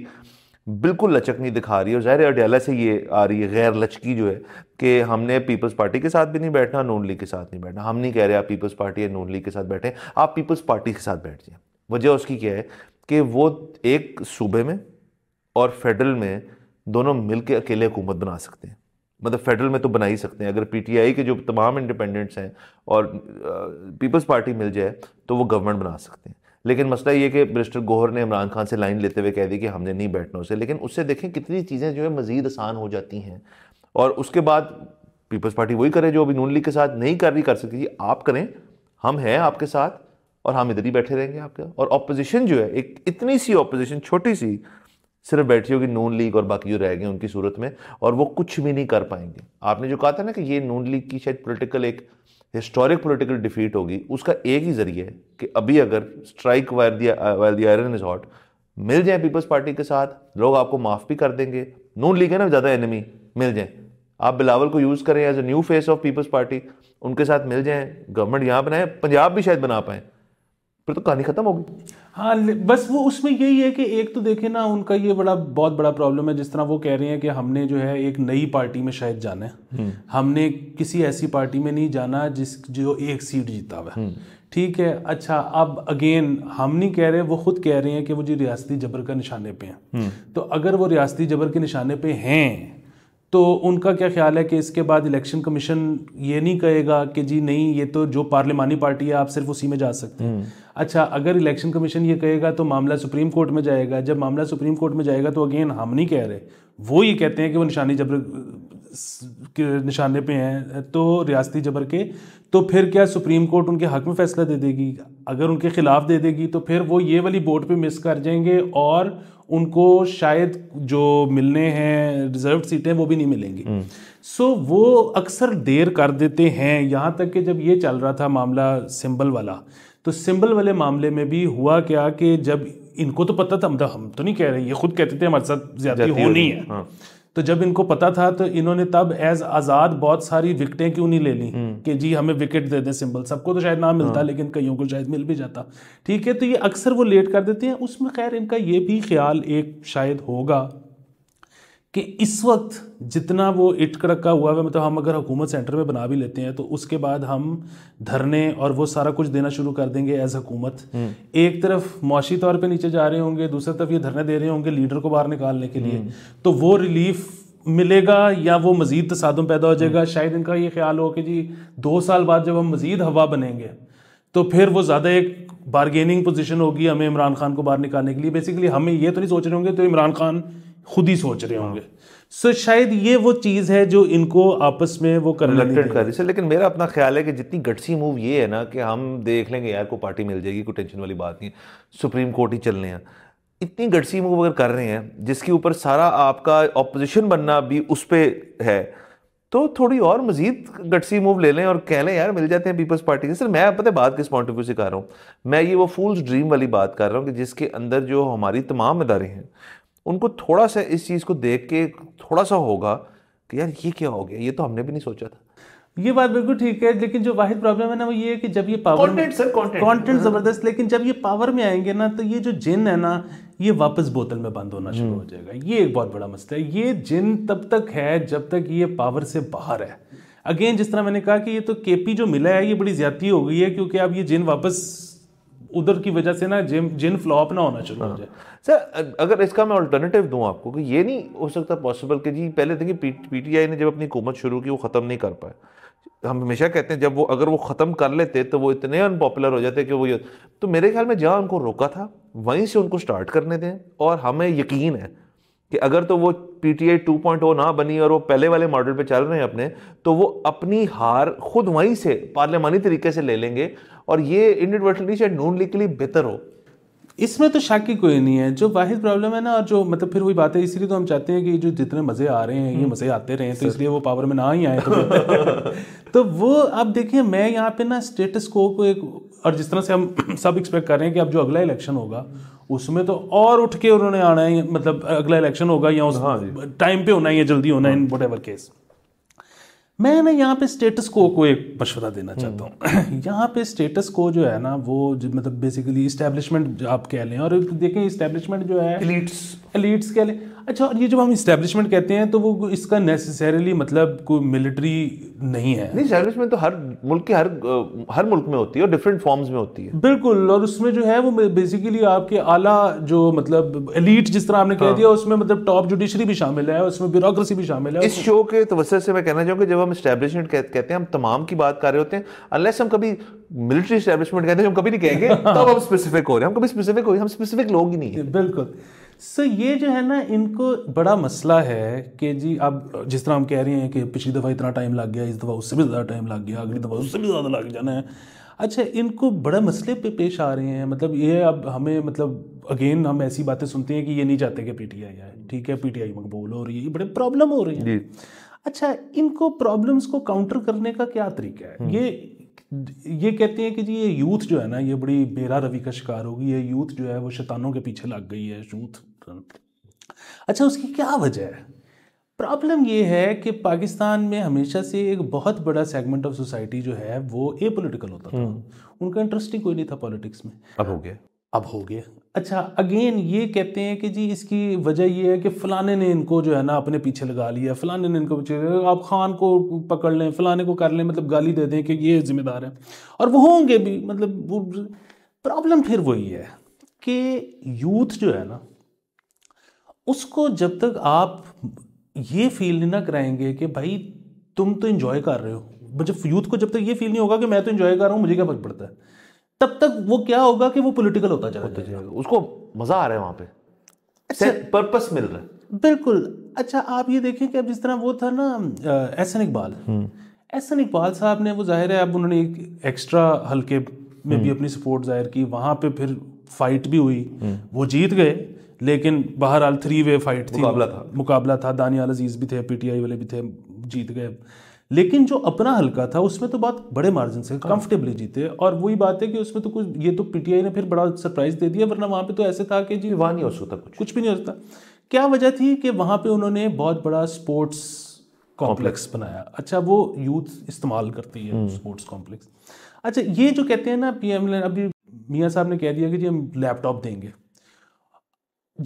बिल्कुल लचक नहीं दिखा रही और ज़ाहिर अडयाला से ये आ रही है गैर लचकी जो है कि हमने पीपल्स पार्टी के साथ भी नहीं बैठना नून लीग के साथ नहीं बैठना हम नहीं कह रहे आप पीपल्स पार्टी या नून लीग के साथ बैठें आप पीपल्स पार्टी के साथ बैठ जाए वजह उसकी क्या है कि वो एक सूबे में और फेडरल में दोनों मिल के अकेले हुकूमत बना सकते हैं मतलब फेडरल में तो बना ही सकते हैं अगर पीटीआई के जो तमाम इंडिपेंडेंट्स हैं और पीपल्स पार्टी मिल जाए तो वो गवर्नमेंट बना सकते हैं लेकिन मसला ये कि मिनिस्टर गोहर ने इमरान खान से लाइन लेते हुए कह दी कि हमने नहीं बैठना उसे लेकिन उससे देखें कितनी चीज़ें जो है मज़ीद आसान हो जाती हैं और उसके बाद पीपल्स पार्टी वही करे जो अभी नून लीग के साथ नहीं कर रही कर सकती आप करें हम हैं आपके साथ और हम इधर ही बैठे रहेंगे आपके और अपोजिशन जो है एक इतनी सी अपोजिशन छोटी सी सिर्फ बैठी होगी नून लीग और बाकी जो रह गए उनकी सूरत में और वो कुछ भी नहीं कर पाएंगे आपने जो कहा था ना कि ये नून लीग की शायद पोलिटिकल एक हिस्टोरिक पोलिटिकल डिफीट होगी उसका एक ही जरिए है कि अभी अगर strike while the iron is hot मिल जाए पीपल्स पार्टी के साथ लोग आपको माफ़ भी कर देंगे नून लीग है ना ज़्यादा एनिमी मिल जाए आप बिलावल को यूज़ करें as a new face of People's Party उनके साथ मिल जाए गवर्नमेंट यहाँ बनाए पंजाब भी शायद बना पाएँ फिर तो कहानी खत्म होगी हाँ बस वो उसमें यही है कि एक तो देखे ना उनका ये बड़ा बहुत बड़ा प्रॉब्लम है जिस तरह वो कह रहे हैं कि हमने जो है एक नई पार्टी में शायद जाना है हम्म। हमने किसी ऐसी पार्टी में नहीं जाना जिस जो एक सीट जीता हुआ ठीक है अच्छा अब अगेन हम नहीं कह रहे वो खुद कह रहे हैं कि वो जी रियासती जबर का निशाने पे हैं हम्म। तो अगर वो रियासती जबर के निशाने पे हैं तो उनका क्या ख्याल है कि इसके बाद इलेक्शन कमीशन ये नहीं कहेगा कि जी नहीं ये तो जो पार्लियमानी पार्टी है आप सिर्फ उसी में जा सकते हैं हम्म। अच्छा अगर इलेक्शन कमीशन ये कहेगा तो मामला सुप्रीम कोर्ट में जाएगा जब मामला सुप्रीम कोर्ट में जाएगा तो अगेन हम नहीं कह रहे वो ये कहते हैं कि वो निशानी जबर निशाने पे हैं तो रियासती जबर के तो फिर क्या सुप्रीम कोर्ट उनके हक में फैसला दे देगी अगर उनके ख़िलाफ़ दे देगी तो फिर वो ये वाली बोर्ड पे मिस कर जाएंगे और उनको शायद जो मिलने हैं रिजर्व सीटें वो भी नहीं मिलेंगी सो हम्म। so, वो अक्सर देर कर देते हैं यहाँ तक कि जब ये चल रहा था मामला सिंबल वाला तो सिंबल वाले मामले में भी हुआ क्या कि जब इनको तो पता था मतलब हम तो नहीं कह रहे ये खुद कहते थे हमारे साथ ज्यादा होनी है हाँ। तो जब इनको पता था तो इन्होंने तब एज आज़ाद बहुत सारी विकटें क्यों नहीं ले ली हम्म। कि जी हमें विकेट दे दें सिंबल सबको तो शायद ना मिलता हाँ। लेकिन कईयों को शायद मिल भी जाता ठीक है तो ये अक्सर वो लेट कर देते हैं उसमें खैर इनका ये भी ख्याल एक शायद होगा कि इस वक्त जितना वो इटक रखा हुआ है मतलब हम अगर हुकूमत सेंटर में बना भी लेते हैं तो उसके बाद हम धरने और वो सारा कुछ देना शुरू कर देंगे एज हुकूमत हम्म। एक तरफ मुआशी तौर पे नीचे जा रहे होंगे दूसरी तरफ ये धरने दे रहे होंगे लीडर को बाहर निकालने के लिए हम्म। तो वो रिलीफ मिलेगा या वो मज़ीद तसादम पैदा हो जाएगा हम्म। शायद इनका ये ख्याल हो कि जी दो साल बाद जब हम मज़ीद हवा बनेंगे तो फिर वो ज़्यादा एक बारगेनिंग पोजीशन होगी हमें इमरान खान को बाहर निकालने के लिए बेसिकली हमें ये तो नहीं सोच रहे होंगे तो इमरान खान खुद ही सोच रहे होंगे सो so, शायद ये वो चीज़ है जो इनको आपस में वो करना रिलेटेड कर रही है लेकिन मेरा अपना ख्याल है कि जितनी गटसी मूव ये है ना कि हम देख लेंगे यार को पार्टी मिल जाएगी कोई टेंशन वाली बात नहीं सुप्रीम कोर्ट ही चलने हैं इतनी गटसी मूव अगर कर रहे हैं जिसके ऊपर सारा आपका ऑपोजिशन बनना भी उस पर है तो थोड़ी और मजीद गटसी मूव ले लें और कह लें यार मिल जाते हैं पीपल्स पार्टी के सर मैं पता है बात किस पॉइंट ऑफ व्यू से कर रहा हूँ मैं ये वो फूल्स ड्रीम वाली बात कर रहा हूँ कि जिसके अंदर जो हमारी तमाम इदारे हैं उनको थोड़ा सा इस चीज़ को देख के थोड़ा सा होगा कि यार ये क्या हो गया ये तो हमने भी नहीं सोचा था ये बात बिल्कुल ठीक है लेकिन जो वाहिद प्रॉब्लम है ना वो ये है कि जब ये power content sir content content जबरदस्त लेकिन जब ये पावर में आएंगे ना तो ये जो जिन है ना ये वापस बोतल में बंद होना शुरू हो हम्म। जाएगा ये एक बहुत बड़ा मसला है ये जिन तब तक है जब तक ये पावर से बाहर है अगेन जिस तरह मैंने कहा कि ये तो केपी जो मिला है ये बड़ी ज्यादा हो गई है क्योंकि अब ये जिन वापस उधर की वजह से ना जिम जिन फ्लॉप ना होना शुरू हो हाँ। जाए सर अगर इसका मैं अल्टरनेटिव दूं आपको कि ये नहीं हो सकता पॉसिबल कि जी पहले देखिए पी, आई ने जब अपनी हुकूमत शुरू की वो ख़त्म नहीं कर पाए हम हमेशा कहते हैं जब वो अगर वो ख़त्म कर लेते तो वो इतने अनपॉपुलर हो जाते कि वो तो मेरे ख्याल में जहाँ उनको रोका था वहीं से उनको स्टार्ट करने दें और हमें यकीन है कि अगर तो वो P T I two point ना बनी और वो पहले वाले मॉडल पे चल रहे हैं अपने तो वो अपनी हार खुद वहीं से पार्लियामानी तरीके से ले लेंगे और ये इनडिवर्टली शायद नून लीग के लिए बेहतर हो इसमें तो शक ही कोई नहीं है जो वाहिद प्रॉब्लम है ना और जो मतलब फिर वही बात है इसलिए तो हम चाहते हैं कि जो जितने मज़े आ रहे हैं ये हम्म। मज़े आते रहे तो इसलिए वो पावर में ना ही आए तो, तो वो अब देखिए मैं यहाँ पे ना स्टेटस को एक और जिस तरह से हम सब एक्सपेक्ट कर रहे हैं कि अब जो अगला इलेक्शन होगा उसमें तो और उठ के उन्होंने आना है मतलब अगला इलेक्शन होगा या उस हाँ टाइम पे होना है या जल्दी होना है इन वट एवर केस मैं ना यहाँ पे स्टेटस को को एक मशवरा देना हम्म। चाहता हूँ यहाँ पे स्टेटस को जो है ना वो मतलब बेसिकली इस्टेब्लिशमेंट आप कह लें और देखें इस्टेब्लिशमेंट जो है एलिट्स कह लें अच्छा और ये जब हम इस्टेब्लिशमेंट कहते हैं तो वो इसका नेसेसरली मतलब कोई मिलिट्री नहीं है नहीं इस्टेब्लिशमेंट तो हर मुल्क के हर हर मुल्क में होती है और डिफरेंट फॉर्म्स में होती है बिल्कुल और उसमें जो है वो बेसिकली आपके आला जो मतलब एलिट जिस तरह आपने कह हाँ। दिया उसमें मतलब टॉप जुडिशरी भी शामिल है उसमें ब्यूरोक्रेसी भी शामिल है इस शो के तवसर से मैं कहना चाहूँगा जब हम इस्टेब्लिशमेंट कहते हैं हम तमाम की बात कर रहे होते हैं अनलेस हम कभी मिलिट्री इस्टेब्लिशमेंट कहते हैं हम कभी नहीं कहेंगे तब हम स्पेसिफिक हो रहे हैं हम कभी स्पेसिफिक हो रहे हैं हम स्पेसिफिक लोग ही नहीं बिल्कुल सर ये जो है ना इनको बड़ा मसला है कि जी अब जिस तरह हम कह रहे हैं कि पिछली दफ़ा इतना टाइम लग गया इस दफ़ा उससे भी ज़्यादा टाइम लग गया अगली दफ़ा उससे भी ज़्यादा लग जाना है अच्छा इनको बड़े मसले पे पेश आ रहे हैं मतलब ये अब हमें मतलब अगेन हम ऐसी बातें सुनते हैं कि ये नहीं चाहते कि पी टी आई आए ठीक है पी टी आई मकबूल हो रही है ये बड़े प्रॉब्लम हो रही है अच्छा इनको प्रॉब्लम्स को काउंटर करने का क्या तरीका है हम्म। ये ये कहते हैं कि जी ये यूथ जो है ना ये बड़ी बेरा रवि का शिकार होगी ये यूथ जो है वो शैतानों के पीछे लग गई है यूथ अच्छा उसकी क्या वजह है प्रॉब्लम ये है कि पाकिस्तान में हमेशा से एक बहुत बड़ा सेगमेंट ऑफ सोसाइटी जो है वो ए पोलिटिकल होता था हम्म। उनका इंटरेस्ट ही कोई नहीं था पॉलिटिक्स में अब हो गया अब हो गया अच्छा अगेन ये कहते हैं कि जी इसकी वजह ये है कि फ़लाने ने इनको जो है ना अपने पीछे लगा लिया फ़लाने ने इनको पीछे आप खान को पकड़ लें फ़लाने को कर लें मतलब गाली दे दें कि ये जिम्मेदार है और वो होंगे भी मतलब वो प्रॉब्लम फिर वही है कि यूथ जो है ना उसको जब तक आप ये फील नहीं ना कराएंगे कि भाई तुम तो इन्जॉय कर रहे हो मुझे यूथ को जब तक ये फील नहीं होगा कि मैं तो इन्जॉय कर रहा हूँ मुझे क्या फर्क पड़ता है तब तक वो क्या होगा कि वो पॉलिटिकल होता चला होता जाएगा उसको मजा आ रहा है वहां पे पर्पस अच्छा। मिल रहा है बिल्कुल अच्छा आप ये देखें कि अब जिस तरह वो था ना एहसन इकबाल हम्म। एहसन इकबाल साहब ने वो जाहिर है अब उन्होंने एक एक्स्ट्रा हल्के में भी हम्म। अपनी सपोर्ट जाहिर की वहां पे फिर फाइट भी हुई हम्म। वो जीत गए लेकिन बहरहाल थ्री वे फाइट थी मुकाबला था मुकाबला था दानियाल अजीज भी थे पीटीआई वाले भी थे जीत गए लेकिन जो अपना हल्का था उसमें तो बहुत बड़े मार्जिन से कंफर्टेबली जीते और वही बात है कि उसमें तो कुछ ये तो पीटीआई ने फिर बड़ा सरप्राइज दे दिया वरना वहां पे तो ऐसे था कि जी वहां नहीं हो सकता कुछ कुछ भी नहीं हो सकता क्या वजह थी कि वहां पे उन्होंने बहुत बड़ा स्पोर्ट्स कॉम्प्लेक्स बनाया अच्छा वो यूथ इस्तेमाल करती है स्पोर्ट्स कॉम्प्लेक्स हम्म। अच्छा ये जो कहते हैं ना पी एम अभी मियाँ साहब ने कह दिया कि जी हम लैपटॉप देंगे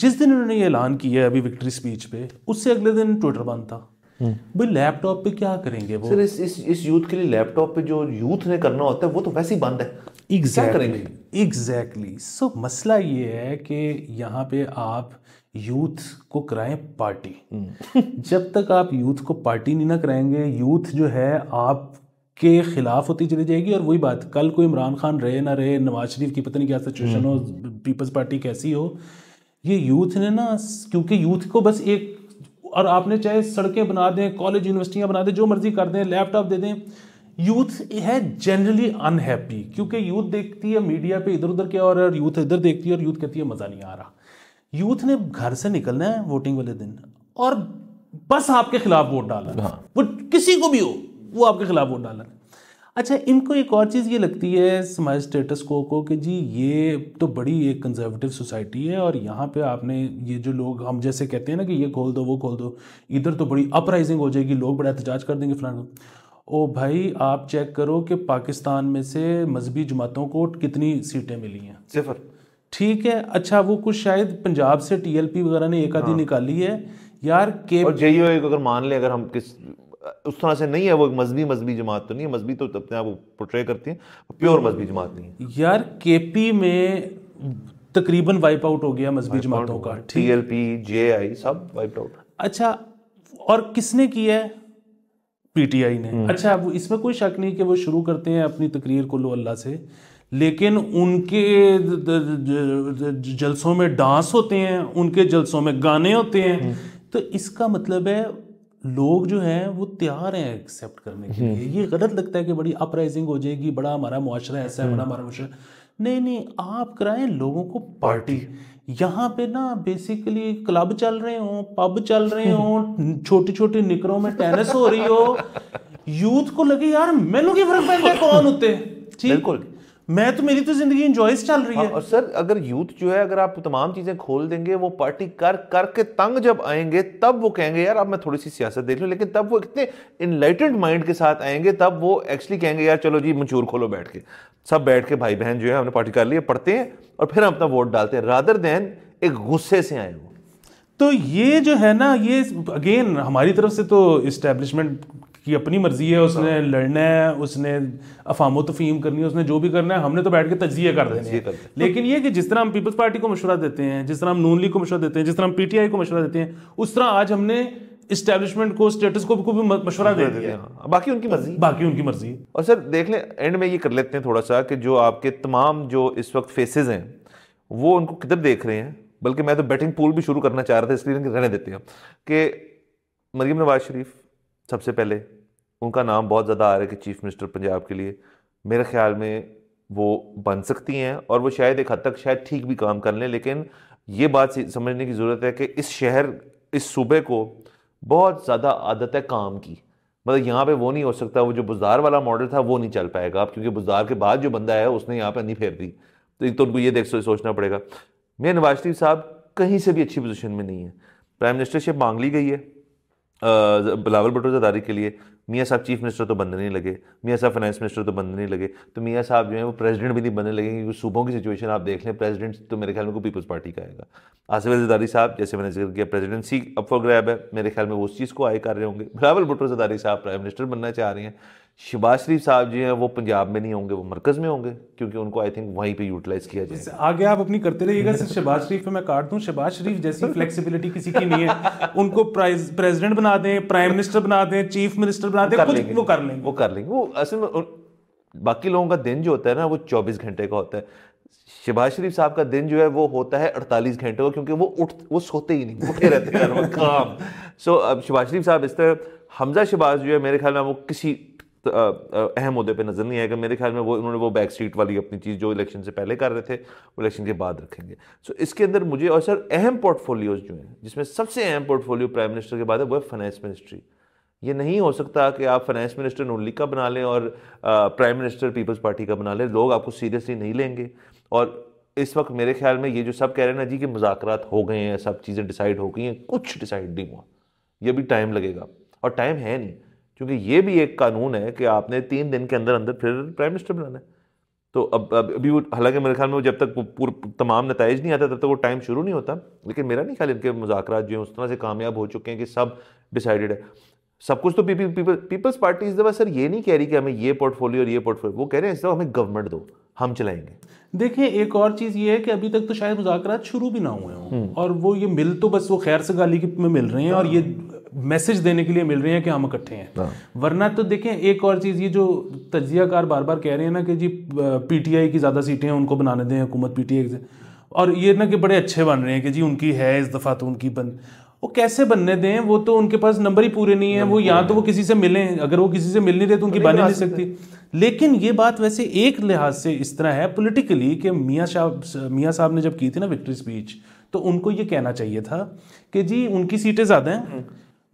जिस दिन उन्होंने ये ऐलान किया अभी विक्ट्री स्पीच पे उससे अगले दिन ट्विटर बंद था भाई लैपटॉप पे क्या करेंगे वो सर इस इस इस यूथ के लिए लैपटॉप पे जो यूथ ने करना होता है वो तो वैसे ही बंद है एग्जैक्टली एग्जैक्टली सो मसला ये है कि यहाँ पे आप यूथ को कराएं पार्टी हम्म। जब तक आप यूथ को पार्टी नहीं ना कराएंगे यूथ जो है आप के खिलाफ होती चली जाएगी और वही बात कल को इमरान खान रहे ना रहे नवाज शरीफ की पता नहीं क्या सिचुएशन हो पीपल्स हम्म। पार्टी कैसी हो ये यूथ ने ना क्योंकि यूथ को बस एक और आपने चाहे सड़कें बना दें कॉलेज यूनिवर्सिटियाँ बना दें जो मर्जी कर दें लैपटॉप दे दें यूथ है जनरली अनहैप्पी क्योंकि यूथ देखती है मीडिया पे इधर उधर क्या हो रहा है यूथ इधर देखती है और यूथ कहती है मज़ा नहीं आ रहा यूथ ने घर से निकलना है वोटिंग वाले दिन और बस आपके खिलाफ वोट डालना हाँ। वो किसी को भी हो वो आपके खिलाफ वोट डालना अच्छा इनको एक और चीज़ ये लगती है समाज स्टेटस को को कि जी ये तो बड़ी एक कंजर्वेटिव सोसाइटी है और यहाँ पे आपने ये जो लोग हम जैसे कहते हैं ना कि ये खोल दो वो खोल दो इधर तो बड़ी अपराइजिंग हो जाएगी लोग बड़ा एहतजाज कर देंगे फलाना ओ भाई आप चेक करो कि पाकिस्तान में से मजहबी जमातों को कितनी सीटें मिली हैं सिफर ठीक है अच्छा वो कुछ शायद पंजाब से टीएलपी वगैरह ने एक आधी हाँ। निकाली है यार के और अगर मान लें अगर हम किस उस तरह से नहीं है वो मजहबी मजहबी जमात तो नहीं है मजहबी तो अपने आप पोट्रे करती है प्योर तो मजहबी जमात नहीं है यार के पी में तकरीबन वाइप आउट हो गया मजहबी जमातों का T L P J I सब वाइप आउट अच्छा और किसने किया है पीटीआई ने हम्म। अच्छा वो इसमें कोई शक नहीं कि वो शुरू करते हैं अपनी तकरीर को लो अल्लाह से लेकिन उनके जलसों में डांस होते हैं उनके जलसों में गाने होते हैं हम्म। तो इसका मतलब है लोग जो हैं वो तैयार हैं एक्सेप्ट करने के लिए हम्म। ये गलत लगता है कि बड़ी अपराइजिंग हो जाएगी बड़ा हमारा मुआरा ऐसा है बड़ा हम्म। हमारा मुआरा नहीं नहीं आप कराएं लोगों को पार्टी यहाँ पे ना बेसिकली क्लब चल रहे हो पब चल रहे हम्म। हो छोटे छोटे निकरों में टेनिस हो रही हो यूथ को लगे यार मैं लोग फर्क पड़ता कौन होते हैं बिल्कुल मैं तो मेरी तो जिंदगी इंजॉय चल रही हाँ, है और सर अगर यूथ जो है अगर आप तमाम चीजें खोल देंगे वो पार्टी कर करके तंग जब आएंगे तब वो कहेंगे यार अब मैं थोड़ी सी सियासत देख लूँ लेकिन तब वो इतने इनलाइटेड माइंड के साथ आएंगे तब वो एक्चुअली कहेंगे यार चलो जी मंचूर खोलो बैठ के सब बैठ के भाई बहन जो है हमने पार्टी कर लिया पढ़ते हैं और फिर हम अपना वोट डालते हैं रादर देन एक गुस्से से आए वो तो ये जो है ना ये अगेन हमारी तरफ से तो इस्टेब्लिशमेंट की अपनी मर्जी है उसने हाँ। लड़ना है उसने अफामो तफीम करनी है उसने जो भी करना है हमने तो बैठ के तजिए कर देने हैं लेकिन ये कि जिस तरह हम पीपल्स पार्टी को मशवरा देते हैं जिस तरह हम नून लीग को मशवरा देते हैं जिस तरह हम पीटीआई को मशवरा देते हैं उस तरह आज हमने इस्टेब्लिशमेंट को स्टेटस को भी मशवरा दे दिया बाकी उनकी मर्जी बाकी उनकी मर्जी और सर देख लें एंड में ये कर लेते हैं थोड़ा सा कि जो आपके तमाम जो इस वक्त फेसेस हैं वो उनको किधर देख रहे हैं बल्कि मैं तो बैटिंग पूल भी शुरू करना चाह रहा था इसलिए रहने देते हैं कि मरीम नवाज शरीफ सबसे पहले उनका नाम बहुत ज़्यादा आ रहा है कि चीफ मिनिस्टर पंजाब के लिए मेरे ख्याल में वो बन सकती हैं और वो शायद एक हद तक शायद ठीक भी काम कर लें लेकिन ये बात समझने की ज़रूरत है कि इस शहर इस सूबे को बहुत ज़्यादा आदत है काम की मतलब यहाँ पे वो नहीं हो सकता वो जो बुजार वाला मॉडल था वो नहीं चल पाएगा अब क्योंकि बुजार के बाद जो बंदा है उसने यहाँ पर नहीं फेर दी तो एक तो उनको ये देख सो सोचना पड़ेगा मेरे नवाज शरीफ साहब कहीं से भी अच्छी पोजिशन में नहीं है प्राइम मिनिस्टरशिप मांग ली गई है बिलावल भुट्टो जदारी के लिए मियाँ साहब चीफ मिनिस्टर तो बनने नहीं लगे मियाँ साहब फाइनेंस मिनिस्टर तो बनने नहीं लगे तो मियाँ साहब जो है वो प्रेसिडेंट भी नहीं बनने लगे क्योंकि सूबों की सिचुएशन आप देख लें प्रेसिडेंट तो मेरे ख्याल में को पीपल्स पार्टी का आएगा आसिफ जदारी साहब जैसे मैंने जिक्र किया प्रेसिडेंसी अप फॉर ग्रैब है मेरे ख्याल में वो उस चीज़ को आए कर रहे होंगे बिलावल भुट्टो जदारी साहब प्राइम मिनिस्टर बनना चाह रहे हैं शिबाज शरीफ साहब जी हैं वो पंजाब में नहीं होंगे वो मरकज़ में होंगे क्योंकि उनको आई थिंक वहीं पे यूटिलाइज किया जाए आगे आप अपनी करते रहिएगा सिर्फ शिबाज शरीफ पे मैं काट दूं शिबाज शरीफ जैसी फ्लेक्सिबिलिटी किसी की नहीं है उनको प्रेसिडेंट बना दें प्राइम मिनिस्टर बना दें चीफ मिनिस्टर बना दें वो, वो कर लेंगे वो कर लेंगे वो असल में बाकी लोगों का दिन जो होता है ना वो चौबीस घंटे का होता है शिबाज शरीफ साहब का दिन जो है वो होता है 48 घंटे का क्योंकि वो उठ वो सोते ही नहीं उठे रहते हैं काम सो अब शिबाज शरीफ साहब इस तरह हमजा शिबाज जो है मेरे ख्याल में वो किसी अहम अहदे पर नज़र नहीं आएगा मेरे ख्याल में वो उन्होंने वो बैक सीट वाली अपनी चीज़ जो इलेक्शन से पहले कर रहे थे वो इलेक्शन के बाद रखेंगे सो इसके अंदर मुझे और सर अहम पोर्टफोलियोज जो हैं जिसमें सबसे अहम पोर्टफोलियो प्राइम मिनिस्टर के बाद है वो है फाइनेंस मिनिस्ट्री ये नहीं हो सकता कि आप फाइनेंस मिनिस्टर नून लीग का बना लें और प्राइम मिनिस्टर पीपल्स पार्टी का बना लें लोग आपको सीरियसली नहीं लेंगे और इस वक्त मेरे ख्याल में ये जो सब कह रहे हैं ना जी कि मुजाकरात हो गए हैं सब चीज़ें डिसाइड हो गई हैं कुछ डिसाइड नहीं हुआ ये भी टाइम लगेगा और टाइम है नहीं क्योंकि ये भी एक कानून है कि आपने तीन दिन के अंदर अंदर फिर प्राइम मिनिस्टर बनाना है तो अब अभी वो हालांकि मेरे ख्याल में वो जब तक पूरा तमाम नतज नहीं आता तब तक वो टाइम शुरू नहीं होता लेकिन मेरा नहीं ख्याल इनके मुजाकर जो है उस तरह से कामयाब हो चुके हैं कि सब डिसाइडेड है सब कुछ तो पीपल पीपल पीपल्स पार्टी इस दफ़ा सर ये नहीं कह रही कि हमें ये पोर्टफोलियो और ये पोर्टफोलियो वो कह रहे हैं इस दफ़ा हमें गवर्नमेंट दो हम चलाएंगे देखिए एक और चीज़ ये है कि अभी तक तो शायद मुजाकर शुरू भी ना हुए हों हम्म। और वो ये मिल तो बस वो खैर से गाली में मिल रहे हैं हाँ। और ये मैसेज देने के लिए मिल रहे हैं कि हम इकट्ठे हैं हाँ। वरना तो देखें एक और चीज़ ये जो तजिया कार बार बार कह रहे हैं ना कि जी पीटीआई की ज़्यादा सीटें हैं उनको बनाने दें हुकूमत पीटीआई टी और ये ना कि बड़े अच्छे बन रहे हैं कि जी उनकी है इस दफ़ा तो उनकी बन वो कैसे बनने दें वो तो उनके पास नंबर ही पूरे नहीं है वो यहाँ तो वो किसी से मिलें अगर वो किसी से मिल नहीं रहे तो उनकी तो बन नहीं सकती लेकिन ये बात वैसे एक लिहाज से इस तरह है पोलिटिकली कि मियाँ शाह मियाँ साहब ने जब की थी ना विक्ट्री स्पीच तो उनको ये कहना चाहिए था कि जी उनकी सीटें ज़्यादा हैं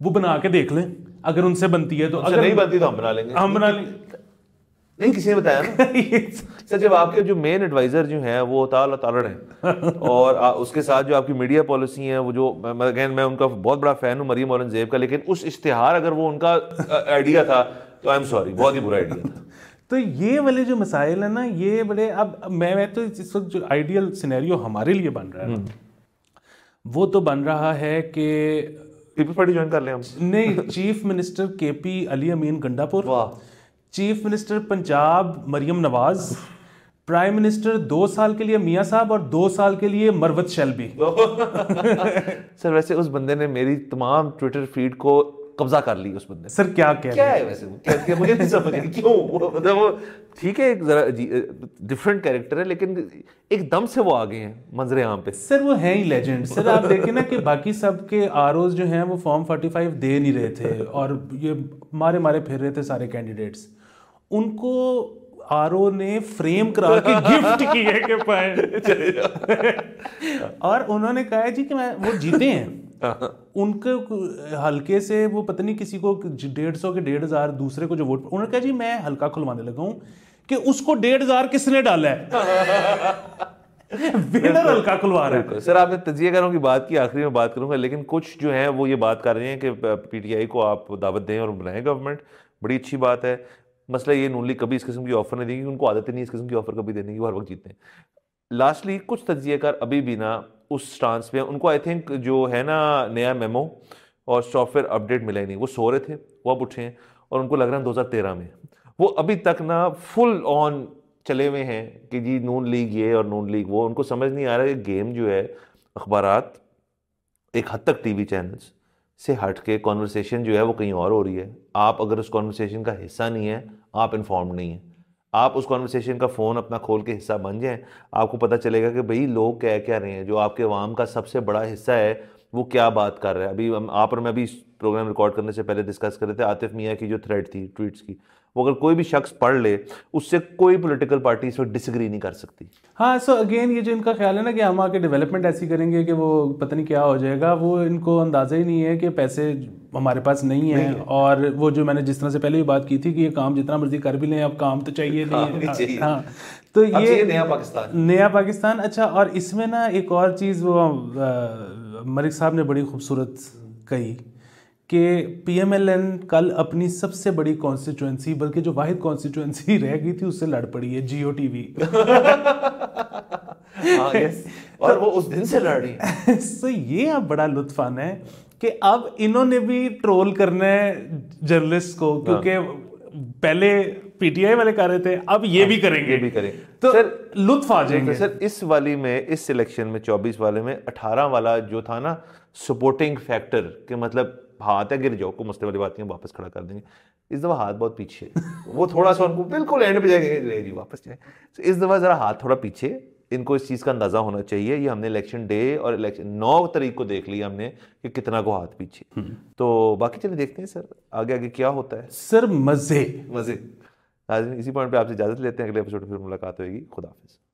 वो बना के देख लें अगर उनसे बनती है तो अच्छा, अगर नहीं बनती तो हम बना लेंगे हम बना लेंगे नहीं किसी ने बताया ना सर अच्छा, जब आपके जो मेन एडवाइजर जो हैं वो ताल तालड़ हैं और उसके साथ जो आपकी मीडिया पॉलिसी है वो जो अगेन मैं उनका बहुत बड़ा फैन हूँ मरीम औरंगजेब जेब का लेकिन उस इश्तेहार अगर वो उनका आइडिया था तो आई एम सॉरी बहुत ही बुरा आइडिया तो ये वाले जो मसाइल है ना ये बड़े अब मैं मैं तो इस वक्त जो आइडियल सिनेरियो हमारे लिए बन रहा है हम्म। वो तो बन रहा है कि पीपल पार्टी ज्वाइन कर लिया नहीं chief minister K P Ali Amin Gandapur chief minister Punjab Maryam Nawaz prime minister दो साल के लिए मियाँ साहब और दो साल के लिए मरवत शेल्बी सर वैसे उस बंदे ने मेरी तमाम ट्विटर फीड को कब्जा कर ली उस बंदे सर क्या क्या क्या है वैसे वो मुझे नहीं समझ क्यों मतलब वो ठीक है एक जरा डिफरेंट कैरेक्टर है लेकिन एकदम से वो आ गए हैं मंजरे आम पे सर वो है ही लेजेंड सर आप देखें ना कि बाकी सब के आर जो हैं वो फॉर्म फोर्टी फाइव दे नहीं रहे थे और ये मारे मारे फिर रहे थे सारे कैंडिडेट्स उनको आर ने फ्रेम करा के गिफ्ट किए के पाए और उन्होंने कहा है जी कि मैं वो जीते हैं हाँ। उनके हल्के से वो पता नहीं किसी को डेढ़ सौ के डेढ़ हजार दूसरे को जो वोट उन्होंने कहा जी मैं हल्का खुलवाने लगा हूं कि उसको डेढ़ हजार किसने डाला है विनर हल्का खुलवा रहे सर आपने तजिया करों की बात की आखिरी में बात करूंगा लेकिन कुछ जो है वो ये बात कर रहे हैं कि पीटीआई को आप दावत दें और बनाएं गवर्नमेंट बड़ी अच्छी बात है मसला ये नूनली कभी इस किस्म की ऑफर नहीं देंगे उनको आदत नहीं इस किस्म की ऑफर कभी देने की हर वक्त जीतते हैं लास्टली कुछ तजिएकार अभी भी ना उस स्टांस पे उनको आई थिंक जो है ना नया मेमो और सॉफ्टवेयर अपडेट मिला ही नहीं वो सो रहे थे वो अब उठे हैं और उनको लग रहा है तेरह में वो अभी तक ना फुल ऑन चले हुए हैं कि जी नून लीग ये और नून लीग वो उनको समझ नहीं आ रहा है गेम जो है अखबार एक हद तक टीवी चैनल्स से हट के कॉन्वर्सेशन जो है वो कहीं और हो रही है आप अगर उस कॉन्वर्सेशन का हिस्सा नहीं है आप इन्फॉर्म नहीं हैं आप उस कॉन्वर्सेशन का फ़ोन अपना खोल के हिस्सा बन जाएं आपको पता चलेगा कि भाई लोग क्या क्या रहे हैं जो आपके वाम का सबसे बड़ा हिस्सा है वो क्या बात कर रहे हैं अभी हम आप और मैं अभी प्रोग्राम रिकॉर्ड करने से पहले डिस्कस कर रहे थे आतिफ मियाँ की जो थ्रेड थी ट्वीट्स की वो अगर कोई भी शख्स पढ़ ले उससे कोई पॉलिटिकल पार्टी इस पर डिसग्री नहीं कर सकती हाँ सो अगेन ये जो इनका ख्याल है ना कि हम आके डेवलपमेंट ऐसी करेंगे कि वो पता नहीं क्या हो जाएगा वो इनको अंदाज़ा ही नहीं है कि पैसे हमारे पास नहीं है और वो जो मैंने जिस तरह से पहले भी बात की थी कि ये काम जितना मर्जी कर भी लें अब काम तो चाहिए नहीं हाँ, हाँ तो ये नया पाकिस्तान नया पाकिस्तान अच्छा और इसमें ना एक और चीज़ वो मलिक साहब ने बड़ी खूबसूरत कही कि पीएमएलएन कल अपनी सबसे बड़ी कॉन्स्टिट्यूएंसी बल्कि जो वाहिद कॉन्स्टिट्यूएंसी रह गई थी उससे लड़ पड़ी है जियो टीवी वी और वो उस दिन से लड़ रही है तो ये आप बड़ा लुत्फ आना है कि अब इन्होंने भी ट्रोल करना है जर्नलिस्ट को हाँ। क्योंकि पहले पीटीआई वाले कर रहे थे अब ये हाँ, भी करेंगे ये भी करेंगे तो सर लुत्फ आ जाएंगे सर इस वाली में इस सिलेक्शन में 24 वाले में 18 वाला जो था ना सपोर्टिंग फैक्टर के मतलब हाथ है गिर जाओ को मुस्लिम वाली बात नहीं वापस खड़ा कर देंगे इस दफ़ा हाथ बहुत पीछे वो थोड़ा सा उनको बिल्कुल एंड पे जाएंगे जी वापस जाए इस दफ़ा ज़रा हाथ थोड़ा पीछे इनको इस चीज़ का अंदाज़ा होना चाहिए ये हमने इलेक्शन डे और इलेक्शन नौ तारीख को देख लिया हमने कि कितना को हाथ पीछे हम्म। तो बाकी चलिए देखते हैं सर आगे आगे क्या होता है सर मज़े मज़े इसी पॉइंट पे आपसे इजाज़त लेते हैं अगले एपिसोड फिर मुलाकात होगी खुदाफिज़